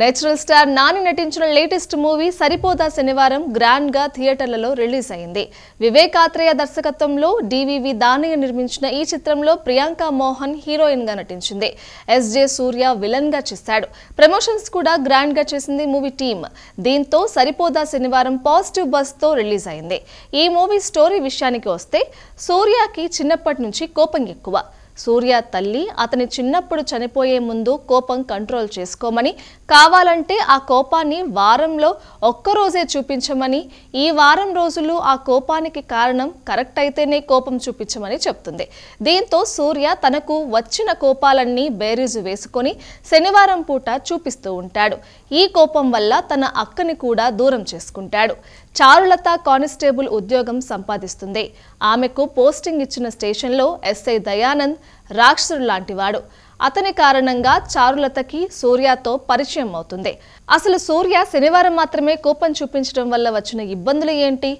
natural star Nani నటించిన latest movie సరిపోదా శనివారం గ్రాండ్గా థియేటర్లలో రిలీజ్ అయింది వివేకాత్రేయ దర్శకత్వంలో డివివి దానయ్య నిర్మించిన ఈ చిత్రంలో ప్రియాంక మోహన్ హీరోయిన్గా నటించింది ఎస్జే సూర్య విలన్గా చేశాడు ప్రమోషన్స్ కూడా గ్రాండ్గా చేసింది మూవీ టీమ్ దీంతో సరిపోదా శనివారం పాజిటివ్ బస్ తో రిలీజ్ అయింది ఈ మూవీ స్టోరీ విషయానికి వస్తే సూర్యకి చిన్నప్పటి నుంచి కోపం ఎక్కువ సూర్య తల్లి అతని చిన్నప్పుడు చనిపోయే ముందు కోపం కంట్రోల్ చేసుకోమని కావాలంటే ఆ కోపాన్ని వారంలో ఒక్కరోజే చూపించమని ఈ వారం రోజులు ఆ కోపానికి కారణం కరెక్ట్ అయితేనే కోపం చూపించమని చెప్తుంది దీంతో సూర్య తనకు వచ్చిన కోపాలన్నీ బేరీజు వేసుకొని శనివారం పూట చూపిస్తూ ఉంటాడు ఈ కోపం వల్ల తన అక్కని కూడా దూరం చేసుకుంటాడు చారులత కానిస్టేబుల్ ఉద్యోగం సంపాదిస్తుంది ఆమెకు పోస్టింగ్ ఇచ్చిన స్టేషన్లో ఎస్ఐ దయానంద్ రాక్షసుడు లాంటివాడు అతని కారణంగా చారులతకి సూర్యతో పరిచయం అవుతుంది అసలు సూర్య శనివారం మాత్రమే కోపం చూపించడం వల్ల వచ్చిన ఇబ్బందులు ఏంటి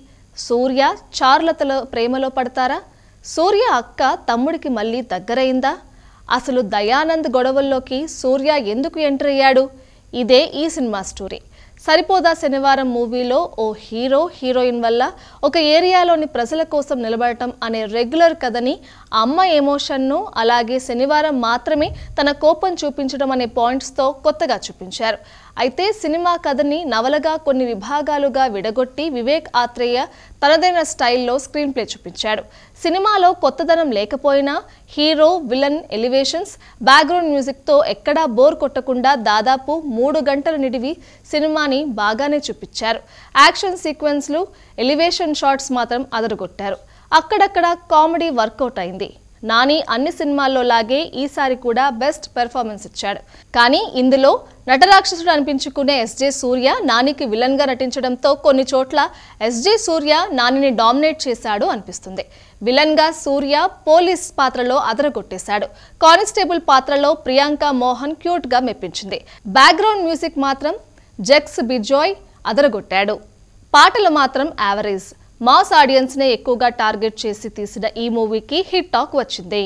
సూర్య చారులతలో ప్రేమలో పడతారా సూర్య అక్క తమ్ముడికి మళ్ళీ దగ్గరైందా అసలు దయానంద్ గొడవల్లోకి సూర్య ఎందుకు ఎంటర్ అయ్యాడు ఇదే ఈ సినిమా స్టోరీ సరిపోదా శనివారం మూవీలో ఓ హీరో హీరోయిన్ వల్ల ఒక ఏరియాలోని ప్రజల కోసం నిలబడటం అనే రెగ్యులర్ కథని అమ్మ ఎమోషన్ను అలాగే శనివారం మాత్రమే తన కోపం చూపించడం అనే పాయింట్స్తో కొత్తగా చూపించారు అయితే సినిమా కథని నవలగా కొన్ని విభాగాలుగా విడగొట్టి వివేక్ ఆత్రేయ తనదైన స్టైల్లో స్క్రీన్ ప్లే చూపించాడు సినిమాలో కొత్తదనం లేకపోయినా హీరో విలన్ ఎలివేషన్స్ బ్యాక్గ్రౌండ్ మ్యూజిక్తో ఎక్కడా బోర్ కొట్టకుండా దాదాపు మూడు గంటలు నిడివి సినిమాని బాగానే చూపించారు యాక్షన్ సీక్వెన్స్లు ఎలివేషన్ షాట్స్ మాత్రం అదరగొట్టారు అక్కడక్కడ కామెడీ వర్కౌట్ అయింది నాని అన్ని సినిమాల్లో లాగే ఈసారి కూడా బెస్ట్ పెర్ఫార్మెన్స్ ఇచ్చాడు కానీ ఇందులో నటరాక్షసుడు అనిపించుకునే ఎస్జే సూర్య నానికి విలన్గా నటించడంతో కొన్ని చోట్ల ఎస్జే సూర్య నానిని డామినేట్ చేశాడు అనిపిస్తుంది విలన్ గా సూర్య పోలీస్ పాత్రలో అదరగొట్టేశాడు కానిస్టేబుల్ పాత్రలో ప్రియాంక మోహన్ క్యూట్గా మెప్పించింది బ్యాక్గ్రౌండ్ మ్యూజిక్ మాత్రం జెక్స్ బిజాయ్ అదరగొట్టాడు పాటలు మాత్రం యావరేజ్ మాస్ ఆడియన్స్ నే ఎక్కువగా టార్గెట్ చేసి తీసిన ఈ మూవీకి హిట్ టాక్ వచ్చింది